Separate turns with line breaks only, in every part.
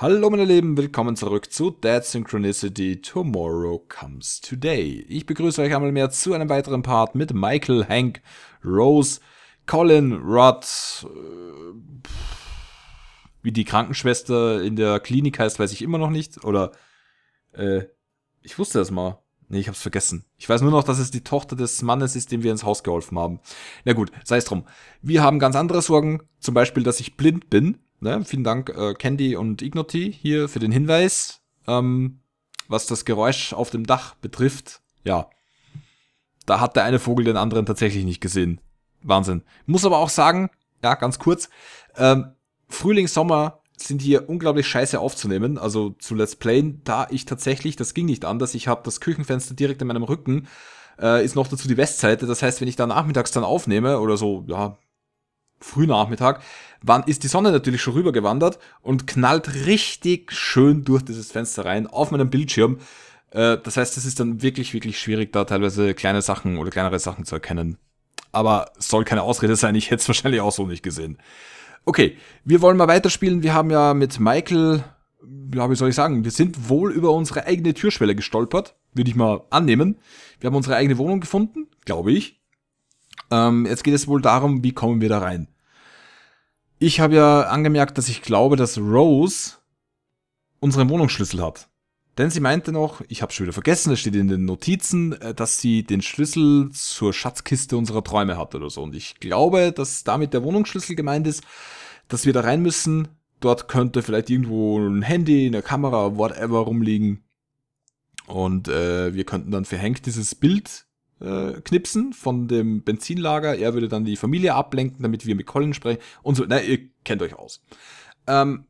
Hallo meine Lieben, willkommen zurück zu Dead Synchronicity Tomorrow Comes Today. Ich begrüße euch einmal mehr zu einem weiteren Part mit Michael, Hank, Rose, Colin, Rod, äh, wie die Krankenschwester in der Klinik heißt, weiß ich immer noch nicht. Oder, äh, ich wusste das mal. Nee, ich hab's vergessen. Ich weiß nur noch, dass es die Tochter des Mannes ist, dem wir ins Haus geholfen haben. Na gut, sei es drum. Wir haben ganz andere Sorgen, zum Beispiel, dass ich blind bin Ne? Vielen Dank, äh, Candy und Ignoti, hier für den Hinweis, ähm, was das Geräusch auf dem Dach betrifft. Ja, da hat der eine Vogel den anderen tatsächlich nicht gesehen. Wahnsinn. Muss aber auch sagen, ja, ganz kurz, ähm, Frühling, Sommer sind hier unglaublich scheiße aufzunehmen, also zu Let's Playen, da ich tatsächlich, das ging nicht anders, ich habe das Küchenfenster direkt in meinem Rücken, äh, ist noch dazu die Westseite, das heißt, wenn ich da nachmittags dann aufnehme oder so, ja, Frühnachmittag, wann ist die Sonne natürlich schon rübergewandert und knallt richtig schön durch dieses Fenster rein auf meinem Bildschirm. Äh, das heißt, es ist dann wirklich, wirklich schwierig, da teilweise kleine Sachen oder kleinere Sachen zu erkennen. Aber soll keine Ausrede sein, ich hätte es wahrscheinlich auch so nicht gesehen. Okay, wir wollen mal weiterspielen. Wir haben ja mit Michael, ja, wie soll ich sagen, wir sind wohl über unsere eigene Türschwelle gestolpert, würde ich mal annehmen. Wir haben unsere eigene Wohnung gefunden, glaube ich. Ähm, jetzt geht es wohl darum, wie kommen wir da rein. Ich habe ja angemerkt, dass ich glaube, dass Rose unseren Wohnungsschlüssel hat. Denn sie meinte noch, ich habe schon wieder vergessen, das steht in den Notizen, äh, dass sie den Schlüssel zur Schatzkiste unserer Träume hat oder so. Und ich glaube, dass damit der Wohnungsschlüssel gemeint ist, dass wir da rein müssen. Dort könnte vielleicht irgendwo ein Handy, eine Kamera, whatever rumliegen. Und äh, wir könnten dann verhängt dieses Bild äh, knipsen von dem Benzinlager. Er würde dann die Familie ablenken, damit wir mit Colin sprechen und so. Na, ihr kennt euch aus. Ähm,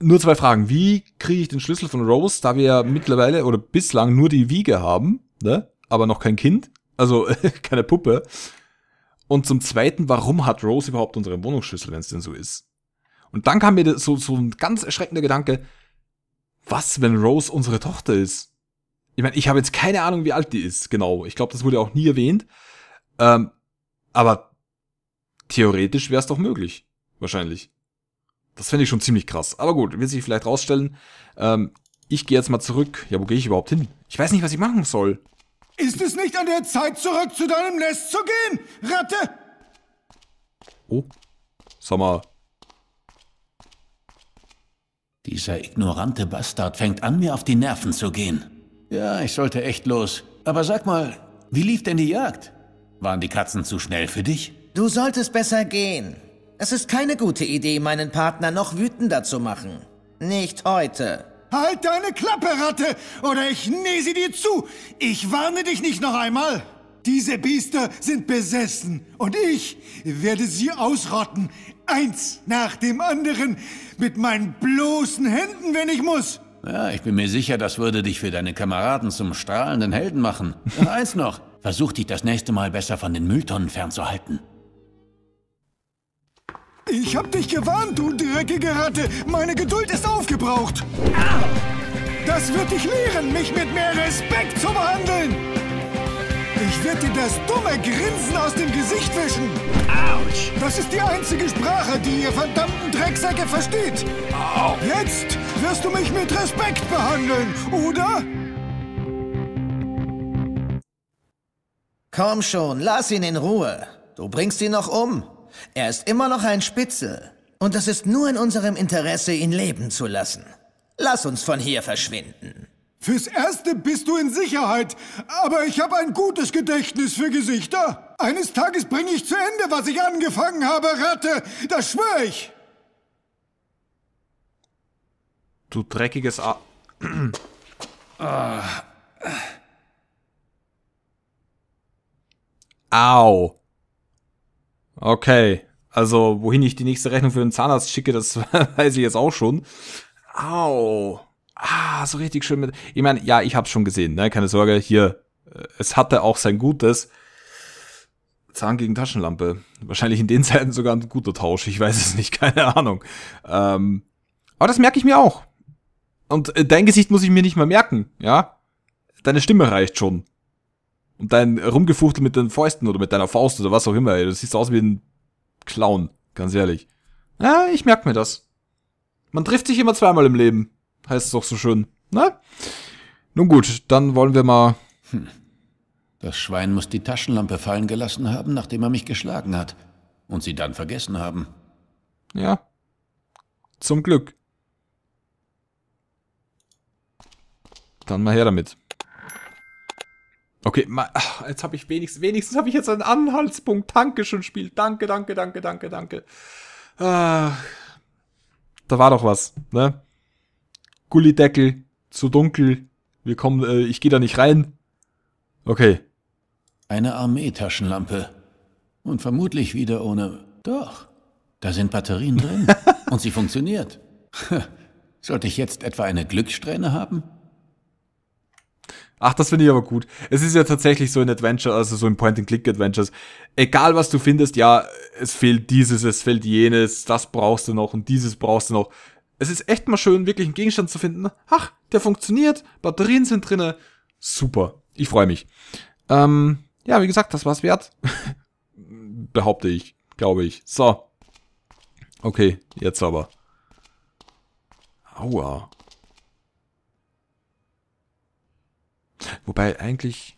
nur zwei Fragen. Wie kriege ich den Schlüssel von Rose, da wir ja mittlerweile oder bislang nur die Wiege haben, ne? aber noch kein Kind, also keine Puppe. Und zum Zweiten, warum hat Rose überhaupt unseren Wohnungsschlüssel, wenn es denn so ist? Und dann kam mir so, so ein ganz erschreckender Gedanke, was, wenn Rose unsere Tochter ist? Ich meine, ich habe jetzt keine Ahnung, wie alt die ist, genau. Ich glaube, das wurde auch nie erwähnt. Ähm, aber theoretisch wäre es doch möglich. Wahrscheinlich. Das fände ich schon ziemlich krass. Aber gut, wird sich vielleicht rausstellen. Ähm, ich gehe jetzt mal zurück. Ja, wo gehe ich überhaupt hin? Ich weiß nicht, was ich machen soll.
Ist es nicht an der Zeit, zurück zu deinem Nest zu gehen, Ratte?
Oh, sag mal. Dieser ignorante Bastard fängt an, mir auf die Nerven zu gehen. Ja, ich sollte echt los. Aber sag mal, wie lief denn die Jagd? Waren die Katzen zu schnell für dich?
Du solltest besser gehen. Es ist keine gute Idee, meinen Partner noch wütender zu machen. Nicht heute. Halt deine Klappe, Ratte, oder ich sie dir zu. Ich warne dich nicht noch einmal. Diese Biester sind besessen und ich werde sie ausrotten. Eins nach dem anderen. Mit meinen bloßen Händen, wenn ich muss.
Ja, ich bin mir sicher, das würde dich für deine Kameraden zum strahlenden Helden machen. Und eins noch, versuch dich das nächste Mal besser von den Mülltonnen fernzuhalten.
Ich hab dich gewarnt, du dreckige Ratte! Meine Geduld ist aufgebraucht! Das wird dich lehren, mich mit mehr Respekt zu behandeln! Ich werde dir das dumme Grinsen aus dem Gesicht wischen! Autsch! Das ist die einzige Sprache, die ihr verdammten Drecksäcke versteht! Au. Jetzt wirst du mich mit Respekt behandeln, oder? Komm schon, lass ihn in Ruhe. Du bringst ihn noch um. Er ist immer noch ein Spitzel. Und es ist nur in unserem Interesse, ihn leben zu lassen. Lass uns von hier verschwinden. Fürs Erste bist du in Sicherheit, aber ich habe ein gutes Gedächtnis für Gesichter. Eines Tages bringe ich zu Ende, was ich angefangen habe, Ratte, das schwöre ich.
Du dreckiges A. Au. Okay. Also, wohin ich die nächste Rechnung für den Zahnarzt schicke, das weiß ich jetzt auch schon. Au. Ah, so richtig schön mit. Ich meine, ja, ich hab's schon gesehen, ne? Keine Sorge, hier. Äh, es hatte auch sein Gutes. Zahn gegen Taschenlampe. Wahrscheinlich in den Zeiten sogar ein guter Tausch. Ich weiß es nicht, keine Ahnung. Ähm, aber das merke ich mir auch. Und äh, dein Gesicht muss ich mir nicht mal merken, ja? Deine Stimme reicht schon. Und dein Rumgefuchtel mit den Fäusten oder mit deiner Faust oder was auch immer, ey. Du siehst aus wie ein Clown, ganz ehrlich. Ja, ich merk mir das. Man trifft sich immer zweimal im Leben, heißt es doch so schön. ne? Nun gut,
dann wollen wir mal. Hm. Das Schwein muss die Taschenlampe fallen gelassen haben, nachdem er mich geschlagen hat. Und sie dann vergessen haben. Ja. Zum Glück. Dann mal her damit.
Okay, mal, ach, jetzt habe ich wenigstens, wenigstens habe ich jetzt einen Anhaltspunkt. Danke schon, Spiel. Danke, danke, danke, danke, danke. Ah, da war doch was, ne? Gullideckel, zu dunkel. Wir kommen, äh,
ich gehe da nicht rein. Okay. Eine Armeetaschenlampe. Und vermutlich wieder ohne. Doch, da sind Batterien drin. und sie funktioniert. Sollte ich jetzt etwa eine Glückssträhne haben?
Ach, das finde ich aber gut. Es ist ja tatsächlich so ein Adventure, also so ein Point-and-Click-Adventures. Egal was du findest, ja, es fehlt dieses, es fehlt jenes, das brauchst du noch und dieses brauchst du noch. Es ist echt mal schön, wirklich einen Gegenstand zu finden. Ach, der funktioniert, Batterien sind drinne. Super. Ich freue mich. Ähm, ja, wie gesagt, das war's wert. Behaupte ich, glaube ich. So. Okay, jetzt aber. Aua. Wobei eigentlich...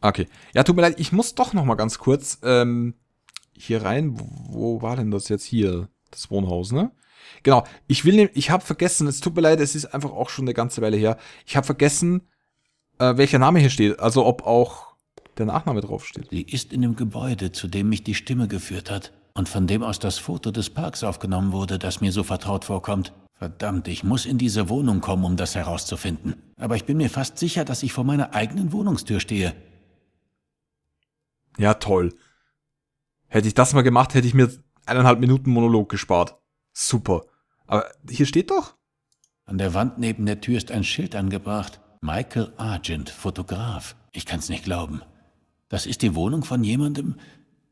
Okay. Ja, tut mir leid, ich muss doch nochmal ganz kurz ähm, hier rein. Wo war denn das jetzt hier? Das Wohnhaus, ne? Genau. Ich will, ich habe vergessen, es tut mir leid, es ist einfach auch schon eine ganze Weile her. Ich habe vergessen, äh, welcher Name hier steht. Also ob auch der Nachname
draufsteht. Sie ist in dem Gebäude, zu dem mich die Stimme geführt hat und von dem aus das Foto des Parks aufgenommen wurde, das mir so vertraut vorkommt. Verdammt, ich muss in diese Wohnung kommen, um das herauszufinden. Aber ich bin mir fast sicher, dass ich vor meiner eigenen Wohnungstür stehe. Ja, toll. Hätte ich das mal gemacht, hätte ich mir eineinhalb Minuten Monolog
gespart. Super. Aber hier steht doch.
An der Wand neben der Tür ist ein Schild angebracht. Michael Argent, Fotograf. Ich kann's nicht glauben. Das ist die Wohnung von jemandem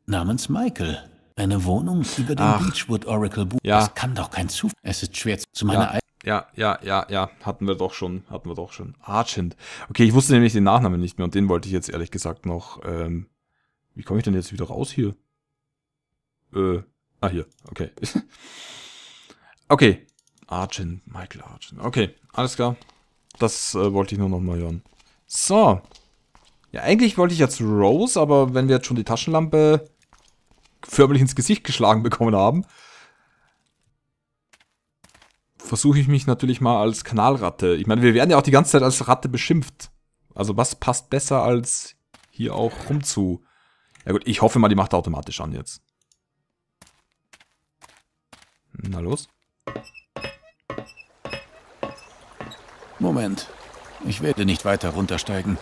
namens Michael. Eine Wohnung über dem Ach. Beachwood Oracle Buch. Ja. Das kann doch kein Zufall. Es ist schwer zu meiner ja.
Ja, ja, ja, ja, hatten wir doch schon, hatten wir doch schon. Argent. Okay, ich wusste nämlich den Nachnamen nicht mehr und den wollte ich jetzt ehrlich gesagt noch, ähm, wie komme ich denn jetzt wieder raus hier? Äh, ah, hier, okay. okay, Argent, Michael Argent. Okay, alles klar. Das äh, wollte ich nur noch mal hören. So. Ja, eigentlich wollte ich jetzt Rose, aber wenn wir jetzt schon die Taschenlampe förmlich ins Gesicht geschlagen bekommen haben, versuche ich mich natürlich mal als Kanalratte. Ich meine, wir werden ja auch die ganze Zeit als Ratte beschimpft. Also was passt besser, als hier auch rumzu... Ja gut, ich hoffe mal, die macht automatisch an jetzt.
Na los. Moment. Ich werde nicht weiter runtersteigen.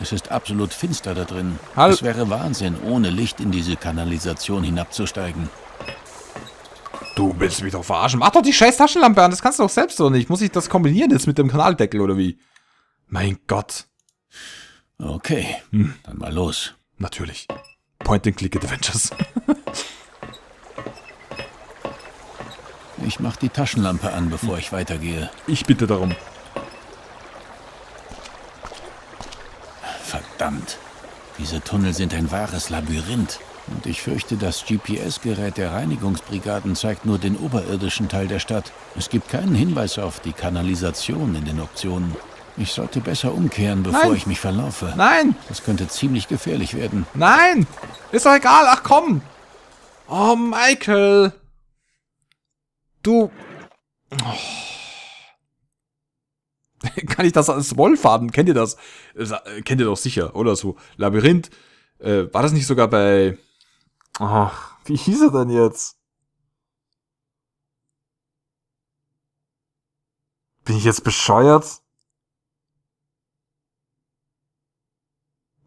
Es ist absolut finster da drin. Hallo. Es wäre Wahnsinn, ohne Licht in diese Kanalisation hinabzusteigen.
Du bist wieder verarschen. Mach doch die scheiß Taschenlampe an, das kannst du doch selbst so nicht. Muss ich das kombinieren jetzt mit dem Kanaldeckel oder wie? Mein Gott. Okay, hm. dann mal los.
Natürlich. Point-and-Click-Adventures. ich mach die Taschenlampe an, bevor ich weitergehe. Ich bitte darum. Verdammt! Diese Tunnel sind ein wahres Labyrinth. Und ich fürchte, das GPS-Gerät der Reinigungsbrigaden zeigt nur den oberirdischen Teil der Stadt. Es gibt keinen Hinweis auf die Kanalisation in den Optionen. Ich sollte besser umkehren, bevor Nein. ich mich verlaufe. Nein! Das könnte ziemlich gefährlich werden. Nein! Ist doch egal, ach komm! Oh, Michael!
Du...
Oh. kann ich das als Wollfaden? Kennt ihr das? Äh, kennt ihr doch sicher, oder so. Labyrinth, äh, war das nicht sogar bei. Ach, wie hieß er denn jetzt? Bin ich jetzt bescheuert?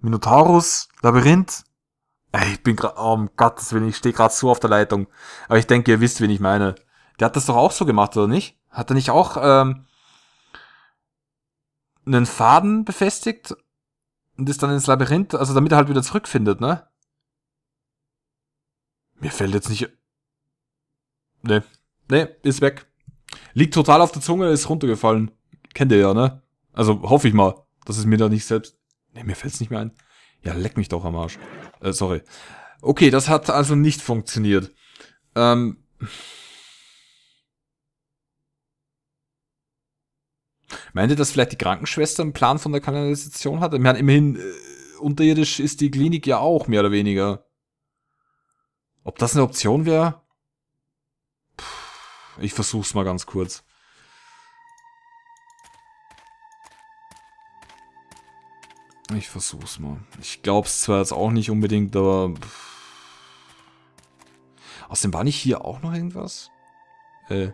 Minotaurus? Labyrinth? Ey, ich bin gerade, oh, um Gottes Willen, ich stehe gerade so auf der Leitung. Aber ich denke, ihr wisst, wen ich meine. Der hat das doch auch so gemacht, oder nicht? Hat er nicht auch, ähm, einen Faden befestigt und ist dann ins Labyrinth, also damit er halt wieder zurückfindet, ne? Mir fällt jetzt nicht. Ne. Ne, ist weg. Liegt total auf der Zunge, ist runtergefallen. Kennt ihr ja, ne? Also hoffe ich mal, dass es mir da nicht selbst. Ne, mir fällt's nicht mehr ein. Ja, leck mich doch am Arsch. Äh, sorry. Okay, das hat also nicht funktioniert. Ähm. Meint ihr, dass vielleicht die Krankenschwester einen Plan von der Kanalisation hat? Ich meine, immerhin, äh, unterirdisch ist die Klinik ja auch, mehr oder weniger. Ob das eine Option wäre? Ich versuch's mal ganz kurz. Ich versuch's mal. Ich glaub's zwar jetzt auch nicht unbedingt, aber... Außerdem war nicht hier auch noch irgendwas? Äh...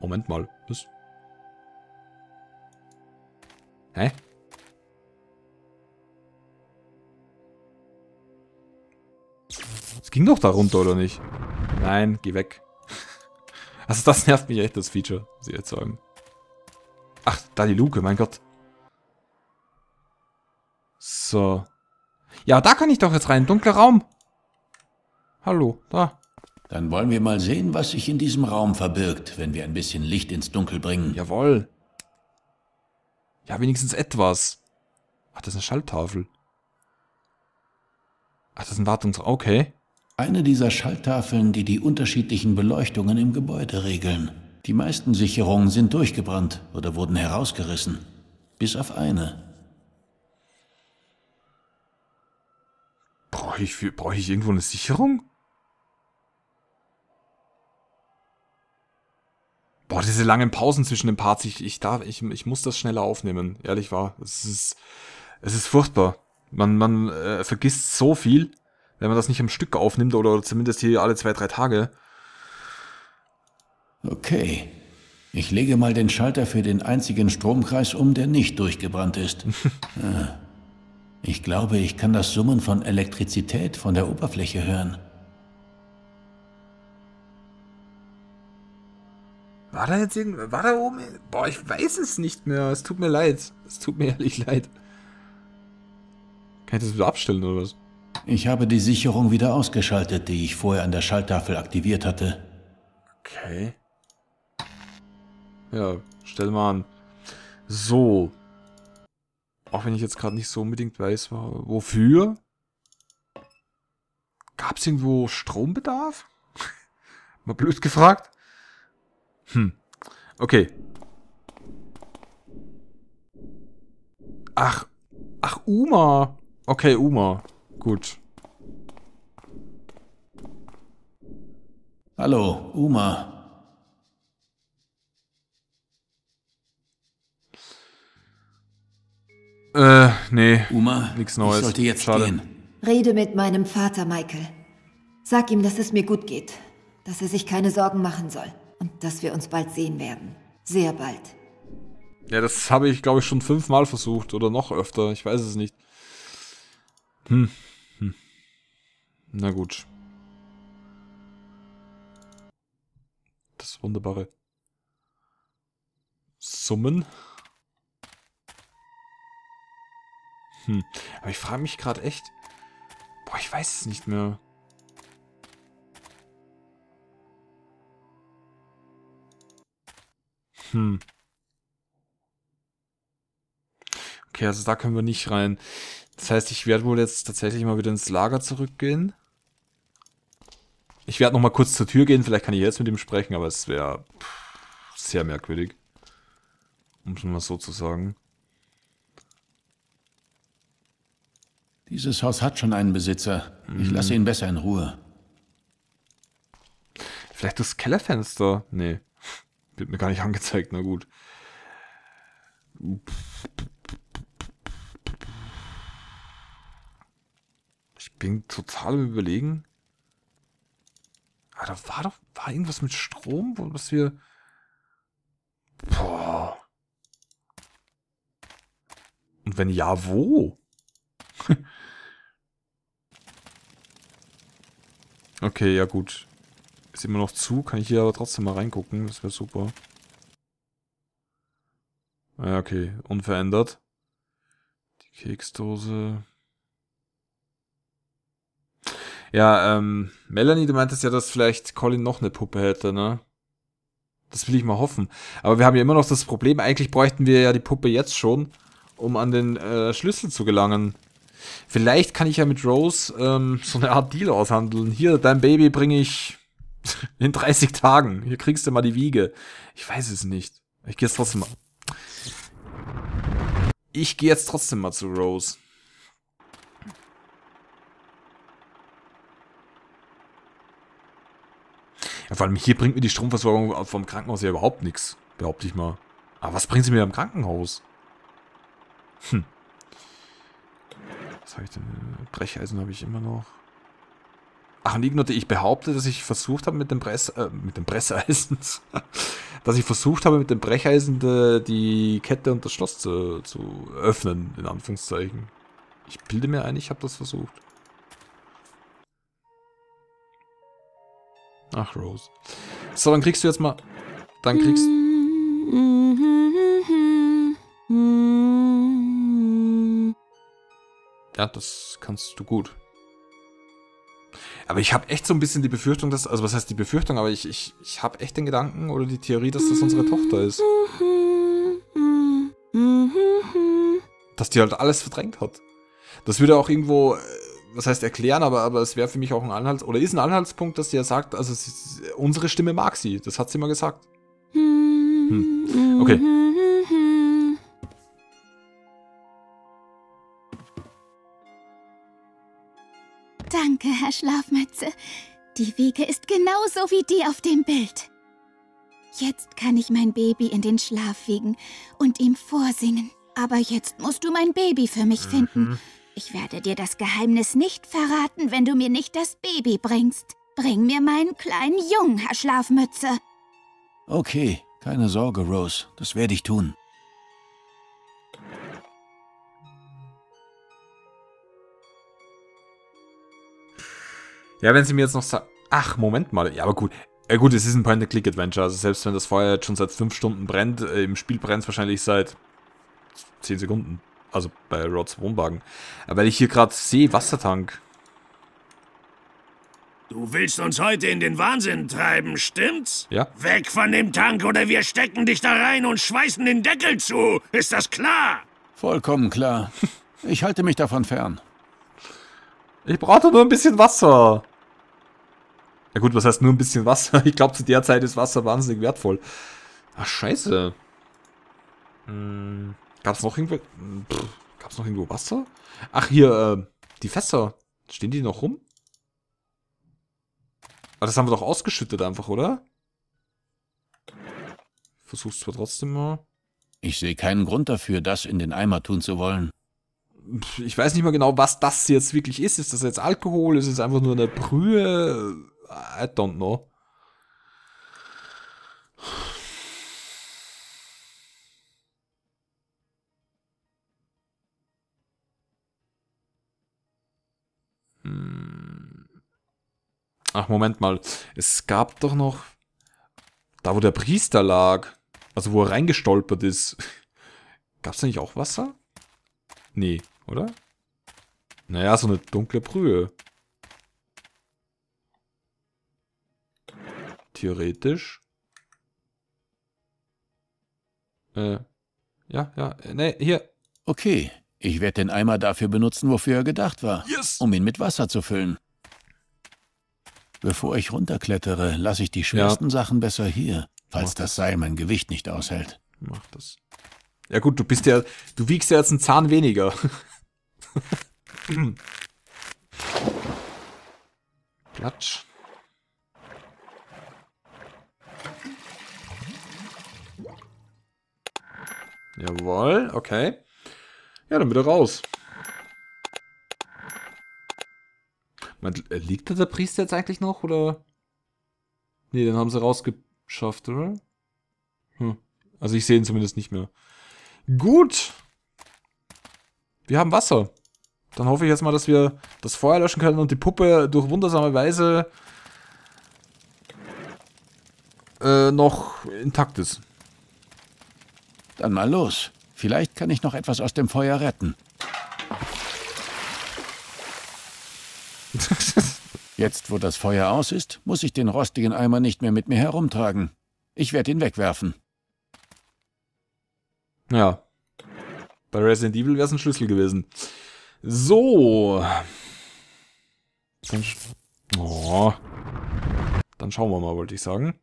Moment mal. Was? Hä? Es ging doch da runter, oder nicht? Nein, geh weg. Also das nervt mich echt, das Feature, muss ich jetzt sagen. Ach, da die Luke, mein Gott.
So.
Ja, da kann ich doch jetzt rein. Dunkler Raum.
Hallo, da. Dann wollen wir mal sehen, was sich in diesem Raum verbirgt, wenn wir ein bisschen Licht ins Dunkel bringen. Jawohl. Ja, wenigstens etwas. Ach, das ist eine
Schalttafel.
Ach, das ist ein Wartungsraum. Okay. Eine dieser Schalttafeln, die die unterschiedlichen Beleuchtungen im Gebäude regeln. Die meisten Sicherungen sind durchgebrannt oder wurden herausgerissen. Bis auf eine. Brauche ich, brauch ich irgendwo eine Sicherung?
Boah, diese langen Pausen zwischen den Parts, ich, ich darf, ich, ich muss das schneller aufnehmen, ehrlich wahr. Es ist, es ist furchtbar. Man, man äh, vergisst so viel, wenn man das nicht am Stück aufnimmt oder zumindest hier alle zwei, drei Tage.
Okay. Ich lege mal den Schalter für den einzigen Stromkreis um, der nicht durchgebrannt ist. Äh, ich glaube, ich kann das Summen von Elektrizität von der Oberfläche hören.
War da jetzt irgend... War da oben... Boah, ich weiß es nicht mehr. Es tut mir leid. Es tut mir ehrlich leid.
Kann ich das wieder abstellen oder was? Ich habe die Sicherung wieder ausgeschaltet, die ich vorher an der Schalttafel aktiviert hatte. Okay. Ja,
stell mal an. So. Auch wenn ich jetzt gerade nicht so unbedingt weiß, wofür. Gab es irgendwo Strombedarf? mal blöd gefragt. Hm. Okay.
Ach. Ach,
Uma. Okay, Uma. Gut.
Hallo, Uma. Äh, nee.
Uma, nichts Neues. Ich sollte jetzt Schade. gehen.
Rede mit meinem Vater, Michael. Sag ihm, dass es mir gut geht. Dass er sich keine Sorgen machen soll und dass wir uns bald sehen werden. Sehr bald.
Ja, das habe ich, glaube ich, schon fünfmal versucht oder noch öfter. Ich weiß es nicht.
Hm. hm.
Na gut. Das wunderbare Summen. Hm. Aber ich frage mich gerade echt. Boah, ich weiß es nicht mehr. Hm. Okay, also da können wir nicht rein. Das heißt, ich werde wohl jetzt tatsächlich mal wieder ins Lager zurückgehen. Ich werde nochmal kurz zur Tür gehen. Vielleicht kann ich jetzt mit ihm sprechen, aber es wäre sehr merkwürdig.
Um es mal so zu sagen. Dieses Haus hat schon einen Besitzer. Ich lasse mhm. ihn besser in Ruhe.
Vielleicht das Kellerfenster? Nee. Wird mir gar nicht angezeigt, na gut. Ich bin total im Überlegen. Ah, da war doch war irgendwas mit Strom, was wir... Boah. Und wenn ja, wo? okay, ja gut. Ist immer noch zu, kann ich hier aber trotzdem mal reingucken, das wäre super. Ah ja, okay, unverändert. Die Keksdose. Ja, ähm, Melanie, du meintest ja, dass vielleicht Colin noch eine Puppe hätte, ne? Das will ich mal hoffen. Aber wir haben ja immer noch das Problem, eigentlich bräuchten wir ja die Puppe jetzt schon, um an den äh, Schlüssel zu gelangen. Vielleicht kann ich ja mit Rose ähm, so eine Art Deal aushandeln. Hier, dein Baby bringe ich In 30 Tagen. Hier kriegst du mal die Wiege. Ich weiß es nicht. Ich gehe jetzt trotzdem mal. Ich gehe jetzt trotzdem mal zu Rose. Ja, vor allem hier bringt mir die Stromversorgung vom Krankenhaus ja überhaupt nichts. Behaupte ich mal. Aber was bringt sie mir im Krankenhaus? Hm. Was habe ich denn? Brecheisen habe ich immer noch. Ach, Lignote, ich behaupte, dass ich versucht habe mit dem Press, äh, mit dem Presseisen, dass ich versucht habe mit dem Brecheisen de, äh, die Kette und das Schloss zu, zu öffnen, in Anführungszeichen. Ich bilde mir ein, ich habe das versucht. Ach, Rose. So, dann kriegst du jetzt mal... Dann kriegst... Ja, das kannst du gut. Aber ich habe echt so ein bisschen die Befürchtung, dass, also was heißt die Befürchtung, aber ich, ich, ich habe echt den Gedanken oder die Theorie, dass das unsere Tochter ist. Dass die halt alles verdrängt hat. Das würde auch irgendwo, äh, was heißt erklären, aber, aber es wäre für mich auch ein Anhalts, oder ist ein Anhaltspunkt, dass sie ja sagt, also sie, unsere Stimme mag sie. Das hat sie mal gesagt.
Hm. Okay.
Danke, Herr Schlafmütze. Die Wiege ist genauso wie die auf dem Bild. Jetzt kann ich mein Baby in den Schlaf wiegen und ihm vorsingen. Aber jetzt musst du mein Baby für mich mhm. finden. Mhm. Ich werde dir das Geheimnis nicht verraten, wenn du mir nicht das Baby bringst. Bring mir meinen kleinen Jungen, Herr Schlafmütze.
Okay, keine Sorge, Rose. Das werde ich tun.
Ja, wenn sie mir jetzt noch sagt... Ach, Moment mal. Ja, aber gut. Ja gut, es ist ein Point-and-Click-Adventure. Also selbst wenn das Feuer jetzt schon seit 5 Stunden brennt, äh, im Spiel brennt es wahrscheinlich seit 10 Sekunden. Also bei Rods Wohnwagen. Aber weil ich hier gerade sehe, Wassertank.
Du willst uns
heute in den Wahnsinn treiben, stimmt's? Ja. Weg von dem Tank oder wir stecken dich da rein und schweißen den Deckel zu. Ist das klar?
Vollkommen klar. Ich halte mich davon fern. Ich brauche nur ein bisschen Wasser.
Ja gut, was heißt nur ein bisschen Wasser? Ich glaube, zu der Zeit ist Wasser wahnsinnig wertvoll. Ach, scheiße. Hm, gab's noch irgendwo... Pff, gab's noch irgendwo Wasser? Ach, hier, äh, die Fässer. Stehen die noch rum? Aber ah, das haben wir doch ausgeschüttet einfach, oder? Versuch's zwar trotzdem
mal. Ich sehe keinen Grund dafür, das in den Eimer tun zu wollen.
Ich weiß nicht mal genau, was das jetzt wirklich ist. Ist das jetzt Alkohol? Ist es einfach nur eine Brühe? I don't know. Hm. Ach, Moment mal. Es gab doch noch... Da, wo der Priester lag. Also, wo er reingestolpert ist. Gab's da nicht auch Wasser? Nee, oder? Naja, so eine dunkle Brühe.
theoretisch. Äh, ja, ja, ne, hier. Okay, ich werde den Eimer dafür benutzen, wofür er gedacht war. Yes. Um ihn mit Wasser zu füllen. Bevor ich runterklettere, lasse ich die schwersten ja. Sachen besser hier, falls das, das Seil mein Gewicht nicht aushält. Mach
das. Ja gut, du bist ja, du wiegst ja jetzt einen Zahn weniger. Platsch. Jawohl, okay. Ja, dann bitte raus. Man, äh, liegt da der Priester jetzt eigentlich noch, oder? Nee, den haben sie rausgeschafft, oder? Hm. Also ich sehe ihn zumindest nicht mehr. Gut. Wir haben Wasser. Dann hoffe ich jetzt mal, dass wir das Feuer löschen können und die Puppe durch wundersame Weise
äh, noch intakt ist. Dann mal los. Vielleicht kann ich noch etwas aus dem Feuer retten. Jetzt, wo das Feuer aus ist, muss ich den rostigen Eimer nicht mehr mit mir herumtragen. Ich werde ihn wegwerfen.
Ja. Bei Resident Evil wäre es ein Schlüssel gewesen. So. oh.
Dann schauen wir mal, wollte ich sagen.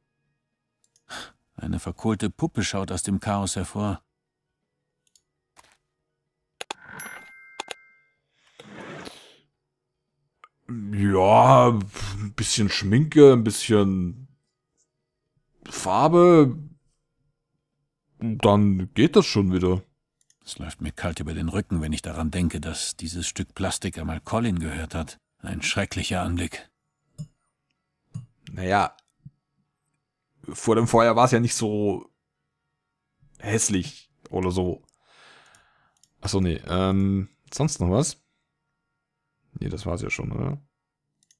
Eine verkohlte Puppe schaut aus dem Chaos hervor.
Ja, ein bisschen Schminke, ein bisschen Farbe.
Dann geht das schon wieder. Es läuft mir kalt über den Rücken, wenn ich daran denke, dass dieses Stück Plastik einmal Colin gehört hat. Ein schrecklicher Anblick.
Naja, vor dem Feuer war es ja nicht so hässlich oder so. Achso, nee. Ähm, sonst noch was? Nee, das war's ja schon, oder?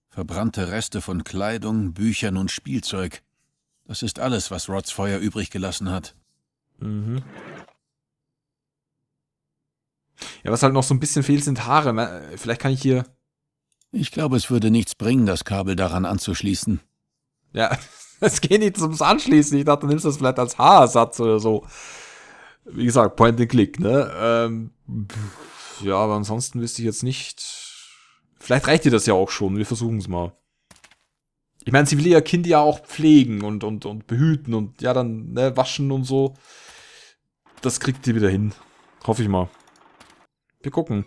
Verbrannte Reste von Kleidung, Büchern und Spielzeug. Das ist alles, was Rods Feuer übrig gelassen hat.
Mhm. Ja, was halt noch so ein bisschen fehlt, sind
Haare. Vielleicht kann ich hier. Ich glaube, es würde nichts bringen, das Kabel daran anzuschließen.
Ja, es geht nicht zum Anschließen. Ich dachte, du nimmst das vielleicht als Haarersatz oder so. Wie gesagt, Point and Click, ne? Ähm, ja, aber ansonsten wüsste ich jetzt nicht. Vielleicht reicht dir das ja auch schon. Wir versuchen es mal. Ich meine, sie will ihr Kind ja auch pflegen und, und, und behüten und ja, dann ne, waschen und so. Das kriegt ihr wieder hin. Hoffe ich mal. Wir gucken.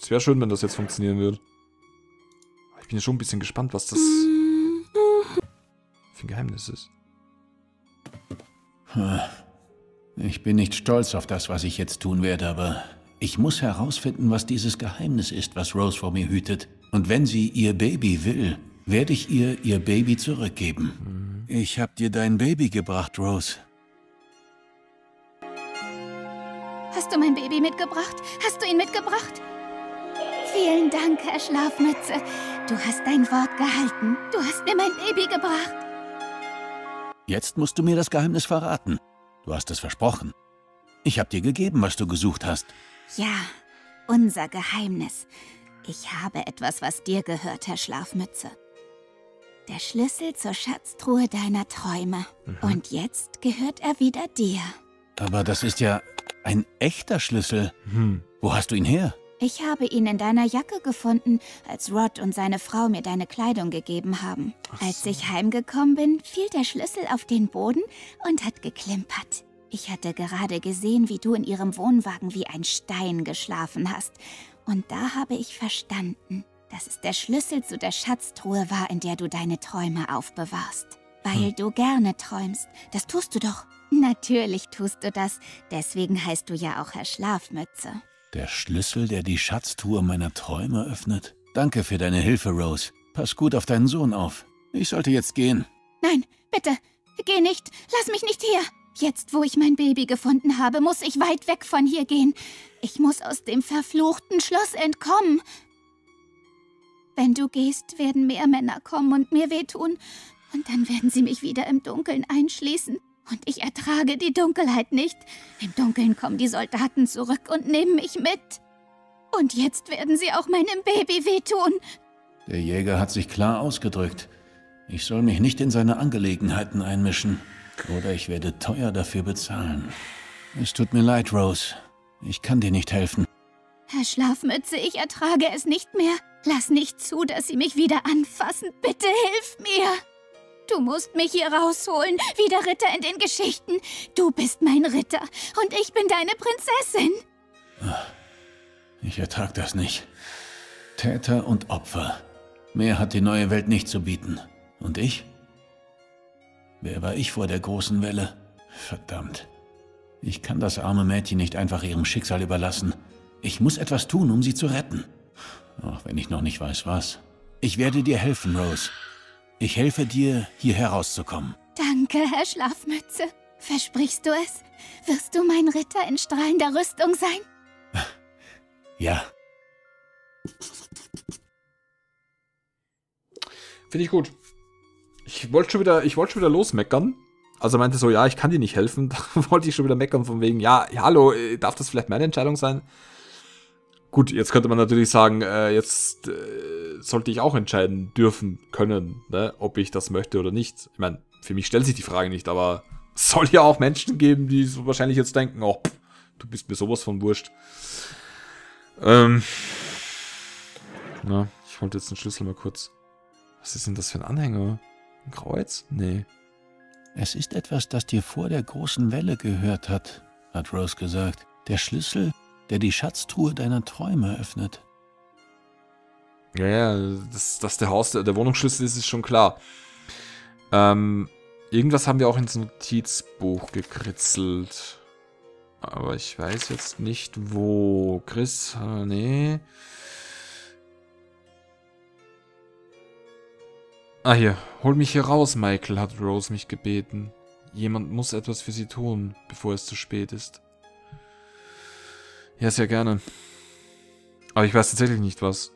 Es wäre schön, wenn das jetzt funktionieren würde. Ich bin ja schon ein bisschen gespannt, was das
ein Geheimnis hm. Ich bin nicht stolz auf das, was ich jetzt tun werde, aber ich muss herausfinden, was dieses Geheimnis ist, was Rose vor mir hütet. Und wenn sie ihr Baby will, werde ich ihr ihr Baby zurückgeben. Hm. Ich habe dir dein Baby gebracht, Rose.
Hast du mein Baby mitgebracht? Hast du ihn mitgebracht? Vielen Dank, Herr Schlafmütze. Du hast dein Wort gehalten. Du hast mir mein Baby gebracht.
Jetzt musst du mir das Geheimnis verraten. Du hast es versprochen. Ich habe dir gegeben, was du gesucht hast.
Ja, unser Geheimnis. Ich habe etwas, was dir gehört, Herr Schlafmütze. Der Schlüssel zur Schatztruhe deiner Träume. Mhm. Und jetzt gehört er wieder dir.
Aber das ist ja ein echter Schlüssel. Mhm. Wo hast du ihn her?
Ich habe ihn in deiner Jacke gefunden, als Rod und seine Frau mir deine Kleidung gegeben haben. So. Als ich heimgekommen bin, fiel der Schlüssel auf den Boden und hat geklimpert. Ich hatte gerade gesehen, wie du in ihrem Wohnwagen wie ein Stein geschlafen hast. Und da habe ich verstanden, dass es der Schlüssel zu der Schatztruhe war, in der du deine Träume aufbewahrst. Weil hm. du gerne träumst. Das tust du doch. Natürlich tust du das. Deswegen heißt du ja auch Herr Schlafmütze.
Der Schlüssel, der die Schatztour meiner Träume öffnet? Danke für deine Hilfe, Rose. Pass gut auf deinen Sohn auf. Ich sollte jetzt gehen.
Nein, bitte. Geh nicht. Lass mich nicht hier. Jetzt, wo ich mein Baby gefunden habe, muss ich weit weg von hier gehen. Ich muss aus dem verfluchten Schloss entkommen. Wenn du gehst, werden mehr Männer kommen und mir wehtun. Und dann werden sie mich wieder im Dunkeln einschließen. Und ich ertrage die Dunkelheit nicht. Im Dunkeln kommen die Soldaten zurück und nehmen mich mit. Und jetzt werden sie auch meinem Baby wehtun.
Der Jäger hat sich klar ausgedrückt. Ich soll mich nicht in seine Angelegenheiten einmischen. Oder ich werde teuer dafür bezahlen. Es tut mir leid, Rose. Ich kann dir nicht helfen.
Herr Schlafmütze, ich ertrage es nicht mehr. Lass nicht zu, dass Sie mich wieder anfassen. Bitte hilf mir! Du musst mich hier rausholen, wie der Ritter in den Geschichten. Du bist mein Ritter und ich bin deine Prinzessin.
Ich ertrag das nicht. Täter und Opfer. Mehr hat die neue Welt nicht zu bieten. Und ich? Wer war ich vor der großen Welle? Verdammt. Ich kann das arme Mädchen nicht einfach ihrem Schicksal überlassen. Ich muss etwas tun, um sie zu retten. Auch wenn ich noch nicht weiß, was. Ich werde dir helfen, Rose. Ich helfe dir, hier herauszukommen.
Danke, Herr Schlafmütze. Versprichst du es? Wirst du mein Ritter in strahlender Rüstung sein?
Ja.
Finde ich gut. Ich wollte schon wieder, ich wollte schon wieder losmeckern. Also meinte so, ja, ich kann dir nicht helfen. Da wollte ich schon wieder meckern von wegen, ja, hallo, äh, darf das vielleicht meine Entscheidung sein? Gut, jetzt könnte man natürlich sagen, äh, jetzt äh, sollte ich auch entscheiden dürfen, können, ne, ob ich das möchte oder nicht. Ich meine, für mich stellt sich die Frage nicht, aber es soll ja auch Menschen geben, die so wahrscheinlich jetzt denken, oh, pff, du bist mir sowas von wurscht. Ähm, na, ich wollte jetzt den Schlüssel mal kurz. Was ist denn das für ein Anhänger?
Ein Kreuz? Nee. Es ist etwas, das dir vor der großen Welle gehört hat, hat Rose gesagt. Der Schlüssel der die Schatztruhe deiner Träume öffnet.
Ja, ja, dass das der Haus, der Wohnungsschlüssel ist, ist schon klar. Ähm, irgendwas haben wir auch ins Notizbuch gekritzelt. Aber ich weiß jetzt nicht, wo. Chris, äh, nee. Ah, hier. Hol mich hier raus, Michael, hat Rose mich gebeten. Jemand muss etwas für sie tun, bevor es zu spät ist. Ja, sehr gerne. Aber ich weiß tatsächlich nicht was.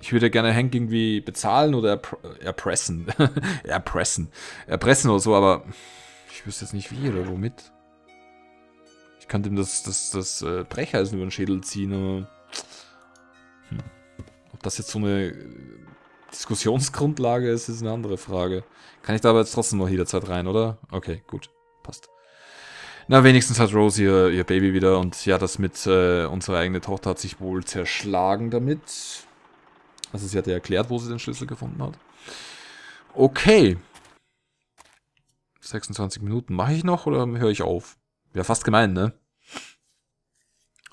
Ich würde gerne Hank irgendwie bezahlen oder erp erpressen. erpressen. Erpressen oder so, aber ich wüsste jetzt nicht wie oder womit. Ich könnte ihm das, das, das äh, Brecheisen über den Schädel ziehen, aber... Hm. Ob das jetzt so eine Diskussionsgrundlage ist, ist eine andere Frage. Kann ich da aber jetzt trotzdem noch jederzeit rein, oder? Okay, gut. Passt. Na, wenigstens hat Rose ihr, ihr Baby wieder und ja, das mit äh, unserer eigenen Tochter hat sich wohl zerschlagen damit. Also sie hat ja erklärt, wo sie den Schlüssel gefunden hat. Okay. 26 Minuten. Mache ich noch oder höre ich auf? Wäre fast gemein, ne?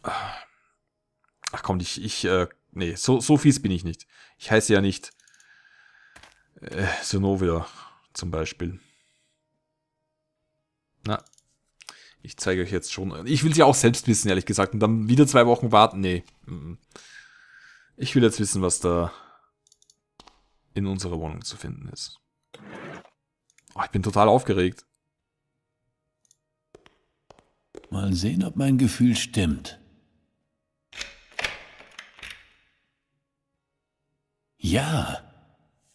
Ach komm, ich, ich, äh, nee, so, so fies bin ich nicht. Ich heiße ja nicht äh, Sonovia zum Beispiel. ich zeige euch jetzt schon. Ich will es ja auch selbst wissen, ehrlich gesagt. Und dann wieder zwei Wochen warten. Nee. Ich will jetzt wissen, was da in unserer Wohnung zu finden ist.
Oh, ich bin total aufgeregt. Mal sehen, ob mein Gefühl stimmt. Ja,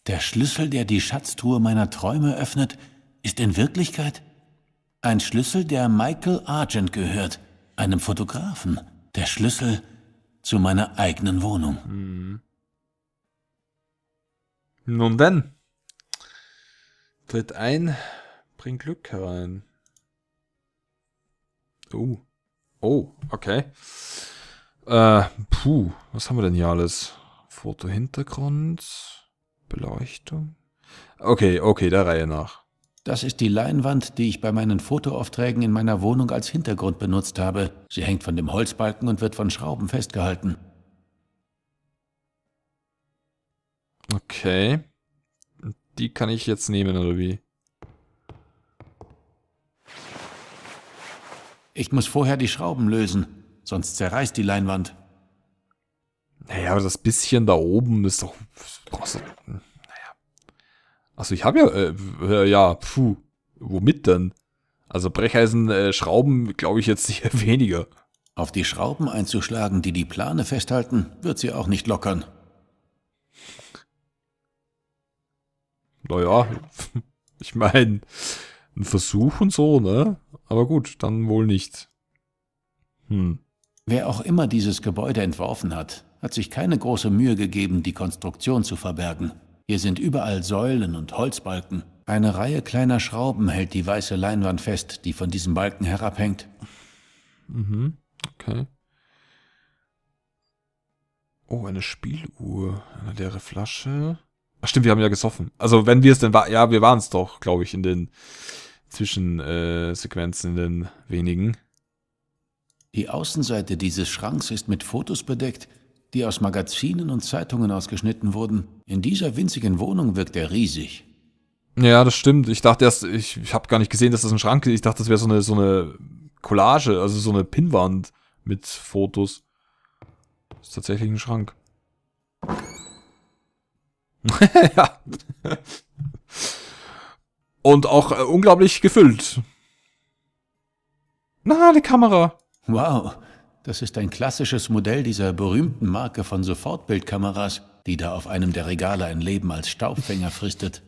der Schlüssel, der die Schatztruhe meiner Träume öffnet, ist in Wirklichkeit ein Schlüssel, der Michael Argent gehört, einem Fotografen. Der Schlüssel zu meiner eigenen Wohnung. Hm.
Nun denn. Tritt ein, bring Glück herein. Oh. Oh, okay. Äh, puh, was haben wir denn hier alles?
Fotohintergrund, Beleuchtung.
Okay, okay, der
Reihe nach. Das ist die Leinwand, die ich bei meinen Fotoaufträgen in meiner Wohnung als Hintergrund benutzt habe. Sie hängt von dem Holzbalken und wird von Schrauben festgehalten.
Okay. Die kann ich jetzt nehmen,
oder wie? Ich muss vorher die Schrauben lösen, sonst zerreißt die Leinwand. Naja, aber das
bisschen da oben ist doch...
Achso, ich habe ja, äh,
äh, ja, puh, womit denn? Also Brecheisen, äh, Schrauben, glaube ich jetzt
sicher weniger. Auf die Schrauben einzuschlagen, die die Plane festhalten, wird sie auch nicht lockern. Naja,
ich meine, ein Versuch und so, ne? Aber gut, dann wohl nicht. Hm.
Wer auch immer dieses Gebäude entworfen hat, hat sich keine große Mühe gegeben, die Konstruktion zu verbergen. Hier sind überall Säulen und Holzbalken. Eine Reihe kleiner Schrauben hält die weiße Leinwand fest, die von diesem Balken herabhängt.
Mhm, okay. Oh, eine Spieluhr, eine leere Flasche. Ach stimmt, wir haben ja gesoffen. Also wenn wir es denn war, ja, wir waren
es doch, glaube ich, in den Zwischensequenzen, äh, in den wenigen. Die Außenseite dieses Schranks ist mit Fotos bedeckt, die aus Magazinen und Zeitungen ausgeschnitten wurden. In dieser winzigen Wohnung wirkt er riesig.
Ja, das stimmt. Ich dachte erst, ich, ich habe gar nicht gesehen, dass das ein Schrank ist. Ich dachte, das wäre so eine, so eine Collage, also so eine Pinnwand mit Fotos. Das ist tatsächlich ein Schrank.
ja. Und auch äh, unglaublich gefüllt. Na, die Kamera. Wow, das ist ein klassisches Modell dieser berühmten Marke von Sofortbildkameras die da auf einem der Regale ein Leben als Staubfänger fristet.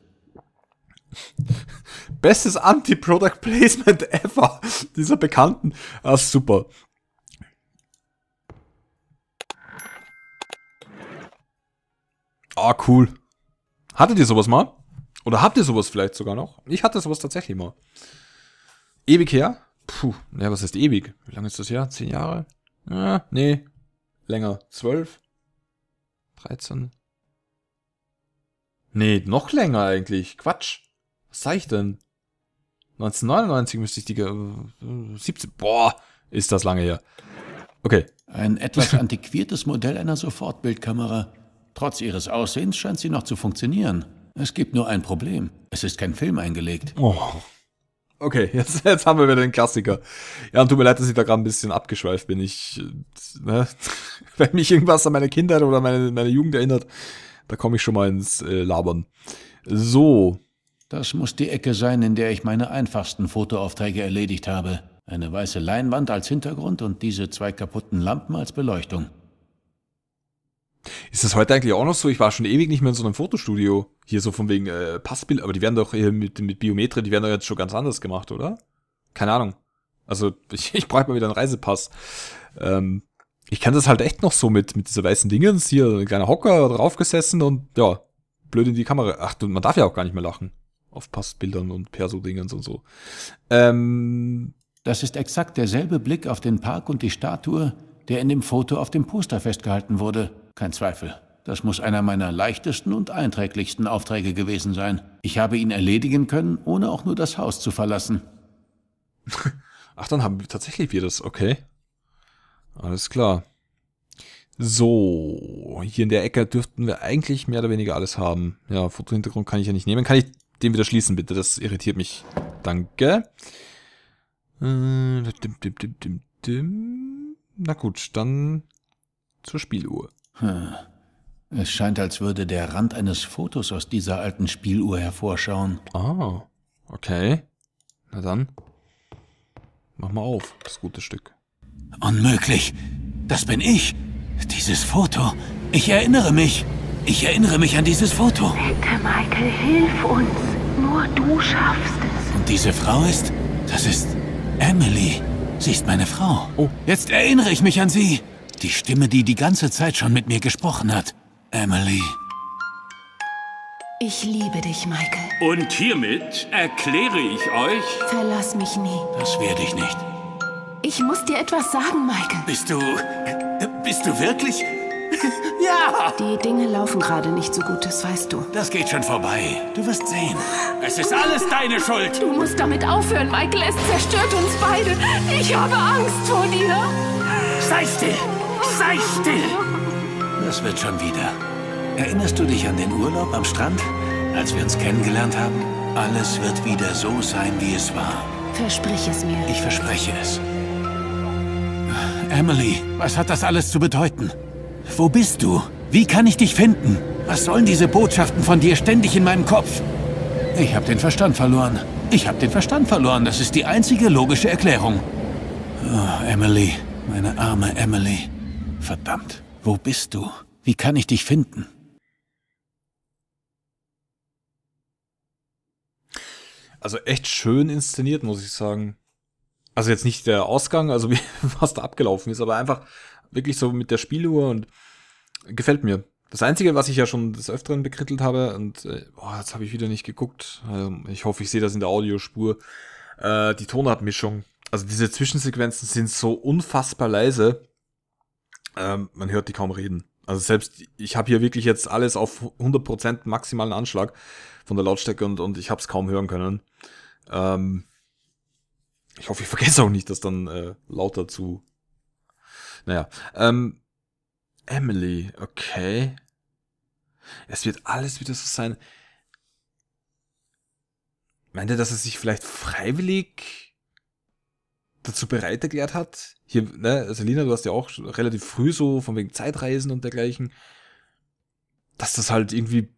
Bestes Anti-Product Placement ever dieser Bekannten.
Ah, super. Ah, cool. Hattet ihr sowas mal? Oder habt ihr sowas vielleicht sogar noch? Ich hatte sowas tatsächlich mal. Ewig her? Puh, ja, was heißt ewig? Wie lange ist das her? Zehn Jahre? Ja, ah, nee, länger. Zwölf? 13. Nee, noch länger eigentlich. Quatsch. Was sag ich denn? 1999 müsste ich die... Äh, 17... Boah,
ist das lange her. Okay. Ein etwas antiquiertes Modell einer Sofortbildkamera. Trotz ihres Aussehens scheint sie noch zu funktionieren. Es gibt nur ein Problem. Es ist kein Film eingelegt. Oh. Okay, jetzt, jetzt haben wir wieder den Klassiker. Ja, und tut mir leid, dass
ich da gerade ein bisschen abgeschweift bin. Ich, äh, ne? wenn mich irgendwas an meine Kindheit oder meine,
meine Jugend erinnert, da komme ich schon mal ins äh, Labern. So. Das muss die Ecke sein, in der ich meine einfachsten Fotoaufträge erledigt habe. Eine weiße Leinwand als Hintergrund und diese zwei kaputten Lampen als Beleuchtung.
Ist das heute eigentlich auch noch so? Ich war schon ewig nicht mehr in so einem Fotostudio. Hier so von wegen äh, Passbild, aber die werden doch hier äh, mit, mit Biometrie, die werden doch jetzt schon ganz anders gemacht, oder? Keine Ahnung. Also ich, ich brauche mal wieder einen Reisepass. Ähm, ich kenne das halt echt noch so mit, mit dieser weißen Dingens hier, ein kleiner Hocker draufgesessen und ja, blöd in die Kamera. Ach, und man darf ja auch gar nicht mehr lachen. Auf
Passbildern und Perso-Dingens und so. Ähm, das ist exakt derselbe Blick auf den Park und die Statue, der in dem Foto auf dem Poster festgehalten wurde. Kein Zweifel. Das muss einer meiner leichtesten und einträglichsten Aufträge gewesen sein. Ich habe ihn erledigen können, ohne auch nur das Haus zu verlassen. Ach, dann haben wir tatsächlich wir
das, okay. Alles klar. So, hier in der Ecke dürften wir eigentlich mehr oder weniger alles haben. Ja, Fotohintergrund kann ich ja nicht nehmen. Kann ich den wieder schließen, bitte? Das irritiert mich. Danke. Äh, Na gut, dann zur Spieluhr.
Hm. Es scheint, als würde der Rand eines Fotos aus dieser alten Spieluhr hervorschauen. Ah, okay. Na dann. Mach mal auf, das gute Stück. Unmöglich. Das bin ich. Dieses Foto. Ich erinnere mich. Ich erinnere mich an dieses Foto. Bitte,
Michael, hilf uns. Nur du schaffst
es. Und diese Frau ist... Das ist Emily. Sie ist meine Frau. Oh. Jetzt erinnere ich mich an sie. Die Stimme, die die ganze Zeit schon mit mir gesprochen hat. Emily.
Ich liebe dich, Michael.
Und hiermit erkläre ich euch...
Verlass mich nie.
Das werde ich nicht.
Ich muss dir etwas sagen, Michael.
Bist du... Äh, bist du wirklich... Ja! Die Dinge laufen gerade nicht so gut, das weißt du. Das geht schon vorbei. Du wirst sehen. Es ist alles deine Schuld. Du musst
damit aufhören, Michael. Es zerstört uns beide. Ich habe Angst vor dir. Sei still! Sei still!
Das wird schon wieder. Erinnerst du dich an den Urlaub am Strand, als wir uns kennengelernt haben? Alles wird wieder so sein, wie es war. Versprich es mir. Ich verspreche es. Emily, was hat das alles zu bedeuten? Wo bist du? Wie kann ich dich finden? Was sollen diese Botschaften von dir ständig in meinem Kopf? Ich habe den Verstand verloren. Ich habe den Verstand verloren. Das ist die einzige logische Erklärung. Oh, Emily, meine arme Emily. Verdammt, wo bist du? Wie kann ich dich finden?
Also echt schön inszeniert, muss ich sagen also jetzt nicht der Ausgang, also wie, was da abgelaufen ist, aber einfach wirklich so mit der Spieluhr und gefällt mir. Das Einzige, was ich ja schon des Öfteren bekrittelt habe, und äh, boah, jetzt habe ich wieder nicht geguckt, ähm, ich hoffe, ich sehe das in der Audiospur, äh, die Tonartmischung. Also diese Zwischensequenzen sind so unfassbar leise, ähm, man hört die kaum reden. Also selbst, ich habe hier wirklich jetzt alles auf 100% maximalen Anschlag von der Lautstärke und, und ich habe es kaum hören können. Ähm, ich hoffe, ich vergesse auch nicht, das dann äh, lauter zu. Naja. Ähm, Emily, okay. Es wird alles wieder so sein. Meint ihr, dass er sich vielleicht freiwillig dazu bereit erklärt hat? Hier, ne, Selina, du hast ja auch relativ früh so von wegen Zeitreisen und dergleichen, dass das halt irgendwie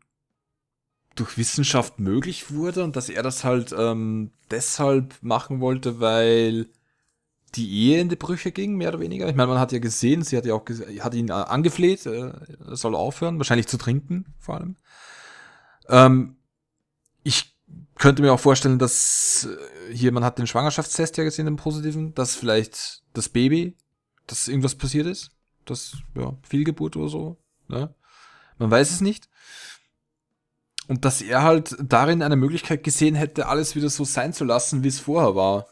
durch Wissenschaft möglich wurde und dass er das halt ähm, deshalb machen wollte, weil die Ehe in die Brüche ging, mehr oder weniger. Ich meine, man hat ja gesehen, sie hat ja auch hat ihn angefleht, äh, er soll aufhören, wahrscheinlich zu trinken, vor allem. Ähm, ich könnte mir auch vorstellen, dass äh, hier, man hat den Schwangerschaftstest ja gesehen, den positiven, dass vielleicht das Baby, dass irgendwas passiert ist, dass, ja, Fehlgeburt oder so, ne? Man weiß es nicht. Und dass er halt darin eine Möglichkeit gesehen hätte, alles wieder so sein zu lassen, wie es vorher war.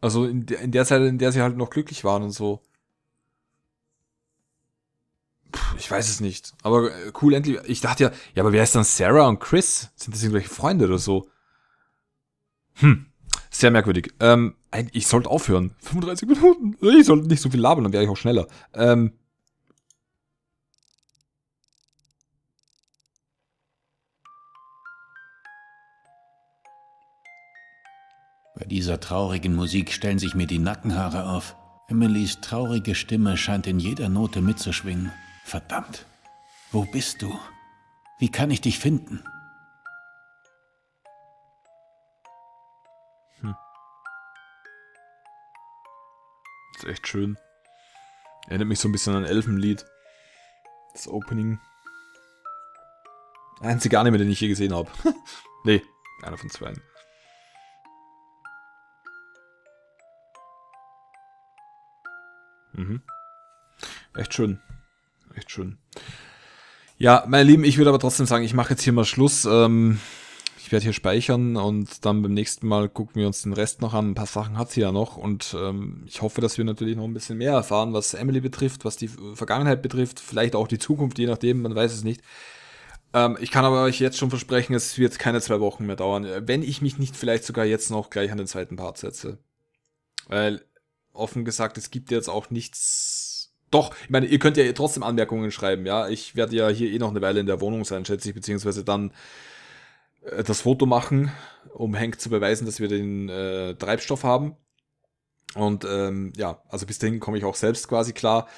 Also in der, in der Zeit, in der sie halt noch glücklich waren und so.
Puh, ich weiß es nicht.
Aber äh, cool, endlich. Ich dachte ja, ja, aber wer ist dann Sarah und Chris? Sind das irgendwelche Freunde oder so? Hm, sehr merkwürdig. Ähm, ich sollte aufhören. 35 Minuten. Ich sollte nicht so viel labern, dann wäre ich auch schneller. Ähm,
Bei dieser traurigen Musik stellen sich mir die Nackenhaare auf. Emilys traurige Stimme scheint in jeder Note mitzuschwingen. Verdammt, wo bist du? Wie kann ich dich finden? Hm.
Ist echt schön. Erinnert mich so ein bisschen an Elfenlied. Das Opening. Einziger Anime, den ich je gesehen habe. nee, einer von zwei. Mhm. Echt schön. Echt schön. Ja, meine Lieben, ich würde aber trotzdem sagen, ich mache jetzt hier mal Schluss. Ähm, ich werde hier speichern und dann beim nächsten Mal gucken wir uns den Rest noch an. Ein paar Sachen hat sie ja noch und ähm, ich hoffe, dass wir natürlich noch ein bisschen mehr erfahren, was Emily betrifft, was die Vergangenheit betrifft, vielleicht auch die Zukunft, je nachdem, man weiß es nicht. Ähm, ich kann aber euch jetzt schon versprechen, es wird keine zwei Wochen mehr dauern, äh, wenn ich mich nicht vielleicht sogar jetzt noch gleich an den zweiten Part setze. Weil offen gesagt, es gibt jetzt auch nichts. Doch, ich meine, ihr könnt ja trotzdem Anmerkungen schreiben, ja. Ich werde ja hier eh noch eine Weile in der Wohnung sein, schätze ich, beziehungsweise dann äh, das Foto machen, um Hank zu beweisen, dass wir den äh, Treibstoff haben. Und ähm, ja, also bis dahin komme ich auch selbst quasi klar.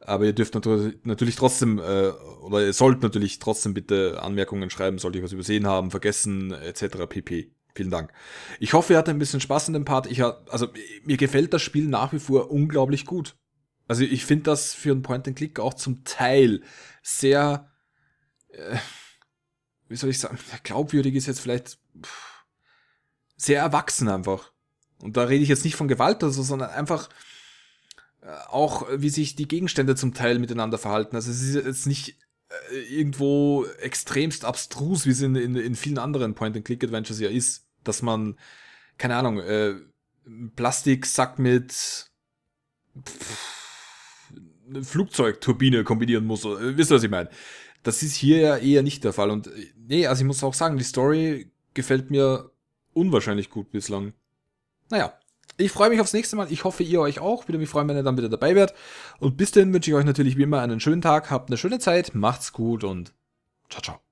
Aber ihr dürft natu natürlich trotzdem, äh, oder ihr sollt natürlich trotzdem bitte Anmerkungen schreiben, sollte ich was übersehen haben, vergessen, etc. pp. Vielen Dank. Ich hoffe, ihr hattet ein bisschen Spaß in dem Part. Ich, also, mir gefällt das Spiel nach wie vor unglaublich gut. Also, ich finde das für einen Point-and-Click auch zum Teil sehr, äh, wie soll ich sagen, glaubwürdig ist jetzt vielleicht pff, sehr erwachsen einfach. Und da rede ich jetzt nicht von Gewalt oder so, sondern einfach äh, auch, wie sich die Gegenstände zum Teil miteinander verhalten. Also, es ist jetzt nicht äh, irgendwo extremst abstrus, wie es in, in, in vielen anderen Point-and-Click-Adventures ja ist, dass man, keine Ahnung, äh, Plastiksack mit pff, Flugzeugturbine kombinieren muss. Äh, wisst ihr, was ich meine? Das ist hier ja eher nicht der Fall. Und äh, nee, also ich muss auch sagen, die Story gefällt mir unwahrscheinlich gut bislang. Naja, ich freue mich aufs nächste Mal. Ich hoffe, ihr euch auch. Würde mich freuen, wenn ihr dann wieder dabei wärt. Und bis dahin wünsche ich euch natürlich wie immer einen schönen Tag. Habt eine schöne Zeit. Macht's gut und ciao, ciao.